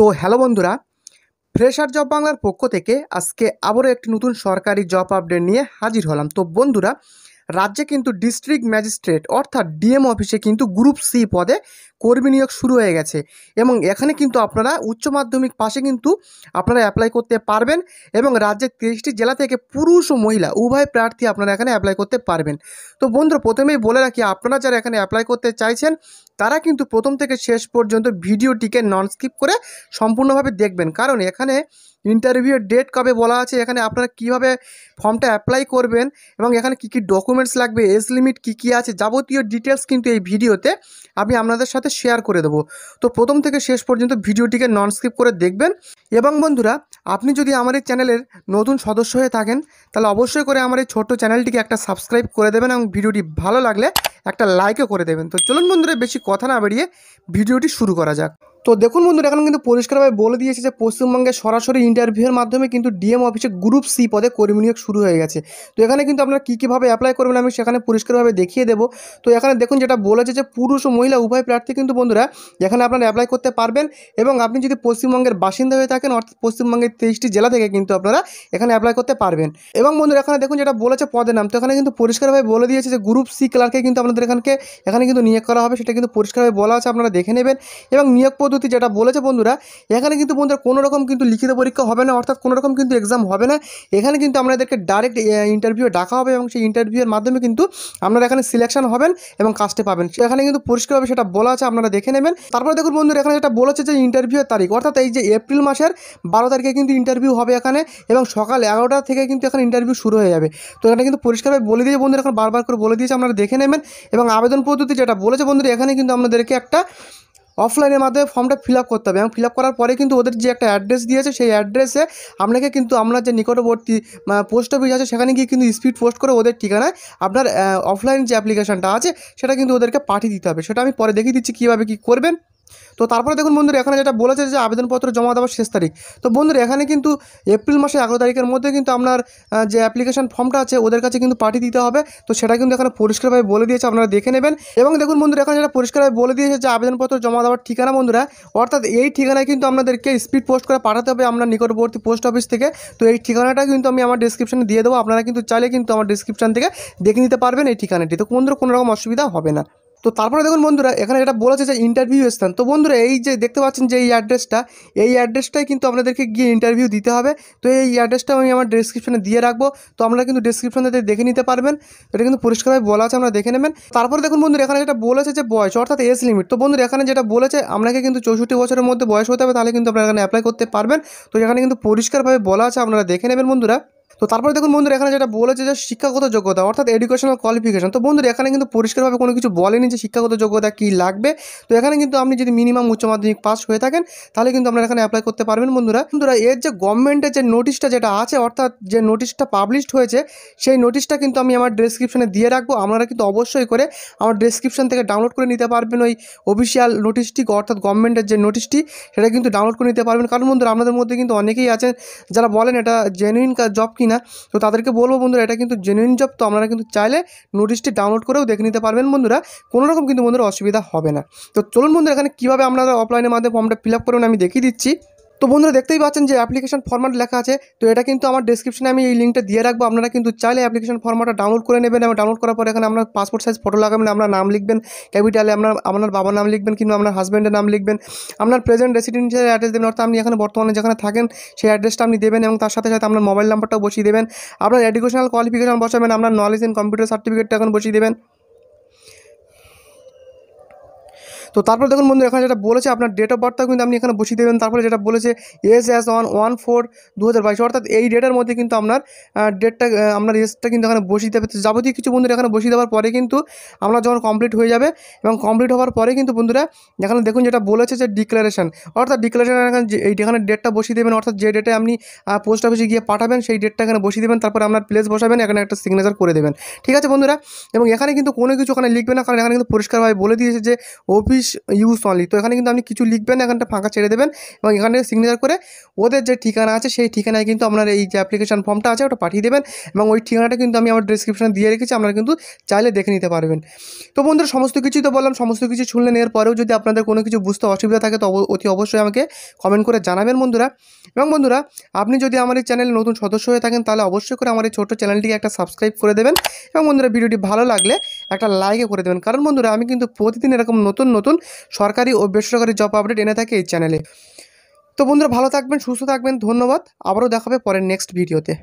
তো হ্যালো বন্ধুরা fresher job বাংলার পক্ষ থেকে আজকে আবারও একটি নতুন সরকারি জব আপডেট নিয়ে হাজির হলাম তো বন্ধুরা রাজ্যে কিন্তু ডিস্ট্রিক্ট ম্যাজিস্ট্রেট অর্থাৎ ডিএম অফিসে কিন্তু গ্রুপ সি পদে কর্মী নিয়োগ শুরু হয়ে গেছে এবং এখানে কিন্তু আপনারা উচ্চ মাধ্যমিক পাশে কিন্তু আপনারা অ্যাপ্লাই করতে পারবেন এবং রাজ্যের তিরিশটি জেলা থেকে পুরুষ ও মহিলা উভয় প্রার্থী আপনারা এখানে অ্যাপ্লাই করতে পারবেন তো বন্ধুরা প্রথমেই বলে রাখি আপনারা যারা এখানে অ্যাপ্লাই করতে চাইছেন তারা কিন্তু প্রথম থেকে শেষ পর্যন্ত ভিডিওটিকে নন স্কিপ করে সম্পূর্ণভাবে দেখবেন কারণ এখানে ইন্টারভিউয়ের ডেট কবে বলা আছে এখানে আপনারা কিভাবে ফর্মটা অ্যাপ্লাই করবেন এবং এখানে কি কি ডকুমেন্টস লাগবে এজ লিমিট কি কি আছে যাবতীয় ডিটেলস কিন্তু এই ভিডিওতে আমি আপনাদের সাথে সাথে শেয়ার করে দেবো তো প্রথম থেকে শেষ পর্যন্ত ভিডিওটিকে নন স্কিপ করে দেখবেন এবং বন্ধুরা আপনি যদি আমার এই চ্যানেলের নতুন সদস্য হয়ে থাকেন তাহলে অবশ্যই করে আমার এই ছোট্ট চ্যানেলটিকে একটা সাবস্ক্রাইব করে দেবেন এবং ভিডিওটি ভালো লাগলে একটা লাইকও করে দেবেন তো চলুন বন্ধুরা বেশি কথা না বেরিয়ে ভিডিওটি শুরু করা যাক তো দেখুন বন্ধুরা এখন কিন্তু পরিষ্কারভাবে বলে দিয়েছে যে পশ্চিমবঙ্গে সরাসরি ইন্টারভিউয়ের মাধ্যমে কিন্তু ডিএম অফিসে গ্রুপ সি পদে কর্মী নিয়োগ শুরু হয়ে গেছে তো এখানে কিন্তু আপনারা কী কীভাবে অ্যাপ্লাই করবেন আমি সেখানে পরিষ্কারভাবে দেখিয়ে দেবো তো এখানে দেখুন যেটা বলেছে যে পুরুষ ও মহিলা উভয় প্রার্থী কিন্তু বন্ধুরা এখানে আপনারা অ্যাপ্লাই করতে পারবেন এবং আপনি যদি পশ্চিমবঙ্গের বাসিন্দা হয়ে থাকেন অর্থাৎ পশ্চিমবঙ্গের তেইশটি জেলা থেকে কিন্তু আপনারা এখানে অ্যাপ্লাই করতে পারবেন এবং বন্ধুরা এখানে দেখুন যেটা বলেছে পদের নাম তো এখানে কিন্তু পরিষ্কারভাবে বলে দিয়েছে যে গ্রুপ সি ক্লার্কে কিন্তু আপনাদের এখানকে এখানে কিন্তু নিয়োগ করা হবে সেটা কিন্তু পরিষ্কারভাবে বলা আছে আপনারা দেখে নেবেন এবং নিয়োগ পদ্ধতি যেটা বলেছে বন্ধুরা এখানে কিন্তু বন্ধুরা কোনো রকম কিন্তু লিখিত পরীক্ষা হবে না অর্থাৎ কোনো রকম কিন্তু এক্সাম হবে না এখানে কিন্তু আপনাদেরকে ডাইরেক্ট ইন্টারভিউ ডাকা হবে এবং সেই ইন্টারভিউয়ের মাধ্যমে কিন্তু আপনারা এখানে সিলেকশন হবেন এবং কাজটি পাবেন এখানে কিন্তু পরিষ্কারভাবে সেটা বলা আছে আপনারা দেখে নেবেন তারপরে দেখুন বন্ধুরা এখানে যেটা বলেছে যে ইন্টারভিউয়ের তারিখ অর্থাৎ এই যে এপ্রিল মাসের বারো তারিখে কিন্তু ইন্টারভিউ হবে এখানে এবং সকাল এগারোটা থেকে কিন্তু এখানে ইন্টারভিউ শুরু হয়ে যাবে তো এখানে কিন্তু পরিষ্কারভাবে বলে দিয়ে বন্ধুরা এখন বারবার করে বলে দিয়েছে আপনারা দেখে নেবেন এবং আবেদন পদ্ধতি যেটা বলেছে বন্ধুরা এখানে কিন্তু আপনাদেরকে একটা অফলাইনের মাধ্যমে ফর্মটা ফিল করতে হবে এবং ফিল করার পরে কিন্তু ওদের যে একটা অ্যাড্রেস দিয়েছে সেই অ্যাড্রেসে আপনাকে কিন্তু আপনার যে নিকটবর্তী পোস্ট অফিস আছে সেখানে গিয়ে কিন্তু স্পিড পোস্ট করে ওদের ঠিকানায় আপনার অফলাইন যে অ্যাপ্লিকেশানটা আছে সেটা কিন্তু ওদেরকে পাঠিয়ে দিতে হবে সেটা আমি পরে দেখিয়ে দিচ্ছি কীভাবে কী করবেন তো তারপরে দেখুন বন্ধুরা এখানে যেটা বলেছে যে আবেদনপত্র জমা দেওয়ার শেষ তারিখ তো বন্ধুরা এখানে কিন্তু এপ্রিল মাসে এগারো তারিখের মধ্যে কিন্তু আপনার যে অ্যাপ্লিকেশন ফর্মটা আছে ওদের কাছে কিন্তু পাঠিয়ে দিতে হবে তো সেটা কিন্তু এখানে পরিষ্কারভাবে বলে দিয়েছে আপনারা দেখে নেবেন এবং দেখুন বন্ধুরা এখানে যেটা পরিষ্কারভাবে বলে দিয়েছে যে আবেদনপত্র জমা দেওয়ার ঠিকানা বন্ধুরা অর্থাৎ এই ঠিকানায় কিন্তু আপনাদেরকে স্পিড পোস্ট করে পাঠাতে হবে আমরা নিকটবর্তী পোস্ট অফিস থেকে তো এই ঠিকানাটা কিন্তু আমি আমার ডিসক্রিপশানে দিয়ে দেবো আপনারা কিন্তু চাইলে কিন্তু আমার ডিসক্রিপশান থেকে দেখে নিতে পারবেন এই ঠিকানাটি তো বন্ধুরা কোনো রকম অসুবিধা হবে না তো তারপরে দেখুন বন্ধুরা এখানে এটা বলেছে যে ইন্টারভিউ স্থান তো বন্ধুরা এই যে দেখতে পাচ্ছেন যে এই অ্যাড্রেসটা এই অ্যাড্রেসটাই কিন্তু আপনাদেরকে গিয়ে ইন্টারভিউ দিতে হবে তো এই অ্যাড্রেসটা আমি আমার ডেসক্রিপশনে দিয়ে রাখবো তো আমরা কিন্তু ডেসক্রিপশনে দেখে নিতে পারবেন এটা কিন্তু পরিষ্কারভাবে বলা আছে আমরা দেখে নেবেন তারপরে দেখুন বন্ধুরা এখানে যেটা বলেছে যে বয়স অর্থাৎ এজ লিমিট তো বন্ধুরা এখানে যেটা বলেছে আপনাকে কিন্তু চৌষট্টি বছরের মধ্যে বয়স হতে হবে তাহলে কিন্তু আপনারা এখানে অ্যাপ্লাই করতে পারবেন তো এখানে কিন্তু পরিষ্কারভাবে বলা আছে আপনারা দেখে নেবেন বন্ধুরা তো তারপরে দেখুন বন্ধুরা এখানে যেটা বলেছে যে শিক্ষাগত যোগ্যতা অর্থাৎ এডুকেশনাল কোয়ালিফিকেশন তো বন্ধুরা এখানে কিন্তু পরিষ্কারভাবে কোনো কিছু বলেনি যে শিক্ষাগত যোগ্যতা কী লাগবে তো এখানে কিন্তু আপনি যদি মিনিমাম উচ্চ মাধ্যমিক পাস হয়ে থাকেন তাহলে কিন্তু আপনারা এখানে অ্যাপ্লাই করতে পারবেন বন্ধুরা বন্ধুরা এর যে গভর্নমেন্টের যে নোটিশটা যেটা আছে অর্থাৎ যে নোটিশটা পাবলিশড হয়েছে সেই নোটিশটা কিন্তু আমি আমার ডেসক্রিপশনে দিয়ে রাখবো আপনারা কিন্তু অবশ্যই করে আমার ডেসক্রিপশন থেকে ডাউনলোড করে নিতে পারবেন ওই অফিসিয়াল নোটিশটি অর্থাৎ গভর্নমেন্টের যে নোটিশটি সেটা কিন্তু ডাউনলোড করে নিতে পারবেন কারণ বন্ধুরা আপনাদের মধ্যে কিন্তু অনেকেই আছেন যারা বলেন এটা জেনুইন জব কি না তো তাদেরকে বলবো বন্ধুরা এটা কিন্তু জেনুইন জব তো আপনারা কিন্তু চাইলে নোটিশটি ডাউনলোড করেও দেখে নিতে পারবেন বন্ধুরা কোনো রকম কিন্তু বন্ধুরা অসুবিধা হবে না তো চলুন বন্ধুরা এখানে কীভাবে আপনারা অফলাইনের মাধ্যমে ফর্মটা ফিল আপ করবেন আমি দেখিয়ে দিচ্ছি তো বন্ধুরা দেখতেই পাচ্ছেন যে অ্যাপ্লিকেশন ফর্ম্যাট লেখা আছে তো এটা কিন্তু আমার ডিসক্রিপশনে আমি এই লিঙ্কটা দিয়ে রাখবো আপনারা কিন্তু চাইলে অ্যাপ্লিকেশন ফর্মটা ডাউনলোড করে নেবেন এবং ডাউনলোড করার পরে এখানে আপনার পাসপোর্ট সাইজ ফটো লাগাবেন আপনার নাম লিখবেন ক্যাপিটালে আপনার আপনার বাবার নাম লিখবেন কিংবা আপনার হাজব্যান্ডের নাম লিখবেন আপনার প্রেজেন্ট রেসিডেন্সিয়াল অ্যাড্রেস দেবেন অর্থাৎ আপনি এখানে বর্তমানে যেখানে থাকেন সেই অ্যাড্রেসটা আপনি দেবেন এবং তার সাথে সাথে আপনার মোবাইল নাম্বারটাও বসিয়ে দেবেন আপনার এডুকেশনাল কোয়ালিফিকেশন বসাবেন আপনার নলেজ ইন কম্পিউটার সার্টিফিকেটটা এখন বসিয়ে দেবেন তো তারপর দেখুন বন্ধু এখানে যেটা বলেছে আপনার ডেট অফ বার্থটা কিন্তু আপনি এখানে বসিয়ে দেবেন তারপরে যেটা বলেছে S S one one four দু অর্থাৎ এই ডেটের মধ্যে কিন্তু আপনার ডেটটা আপনার এসটা কিন্তু এখানে বসিয়ে দেবে যাবতীয় কিছু বন্ধুরা এখানে বসিয়ে দেওয়ার পরে কিন্তু আমরা যখন কমপ্লিট হয়ে যাবে এবং কমপ্লিট হওয়ার পরে কিন্তু বন্ধুরা এখানে দেখুন যেটা বলেছে যে ডিক্লারেশন অর্থাৎ ডিক্লারেশন এখানে এখানে ডেটটা বসিয়ে দেবেন অর্থাৎ যে ডেটে আপনি পোস্ট অফিসে গিয়ে পাঠাবেন সেই ডেটটা এখানে বসিয়ে দেবেন তারপরে আপনার প্লেস বসাবেন এখানে একটা সিগনেচার করে দেবেন ঠিক আছে বন্ধুরা এবং এখানে কিন্তু কোনো কিছু ওখানে লিখবে না কারণ এখানে কিন্তু পরিষ্কারভাবে বলে দিয়েছে যে অফিস ইংলিশ ইউজ অনলি তো এখানে কিন্তু আপনি কিছু লিখবেন এখানটা ফাঁকা ছেড়ে দেবেন এবং এখানে সিগনেচার করে ওদের যে ঠিকানা আছে সেই ঠিকানায় কিন্তু আপনার এই যে অ্যাপ্লিকেশন ফর্মটা আছে ওটা পাঠিয়ে দেবেন এবং ওই ঠিকানাটা কিন্তু আমি আমার ডিসক্রিপশানে দিয়ে রেখেছি আপনারা কিন্তু চাইলে দেখে নিতে পারবেন তো বন্ধুরা সমস্ত কিছুই তো বললাম সমস্ত কিছু শুনলেন এর পরেও যদি আপনাদের কোনো কিছু বুঝতে অসুবিধা থাকে তো অতি অবশ্যই আমাকে কমেন্ট করে জানাবেন বন্ধুরা এবং বন্ধুরা আপনি যদি আমার এই চ্যানেলে নতুন সদস্য হয়ে থাকেন তাহলে অবশ্যই করে আমার এই ছোটো চ্যানেলটিকে একটা সাবস্ক্রাইব করে দেবেন এবং বন্ধুরা ভিডিওটি ভালো লাগলে একটা লাইকে করে দেবেন কারণ বন্ধুরা আমি কিন্তু প্রতিদিন এরকম নতুন নতুন নতুন সরকারি ও বেসরকারি জব আপডেট এনে থাকে এই চ্যানেলে তো বন্ধুরা ভালো থাকবেন সুস্থ থাকবেন ধন্যবাদ আবারও দেখাবে পরের নেক্সট ভিডিওতে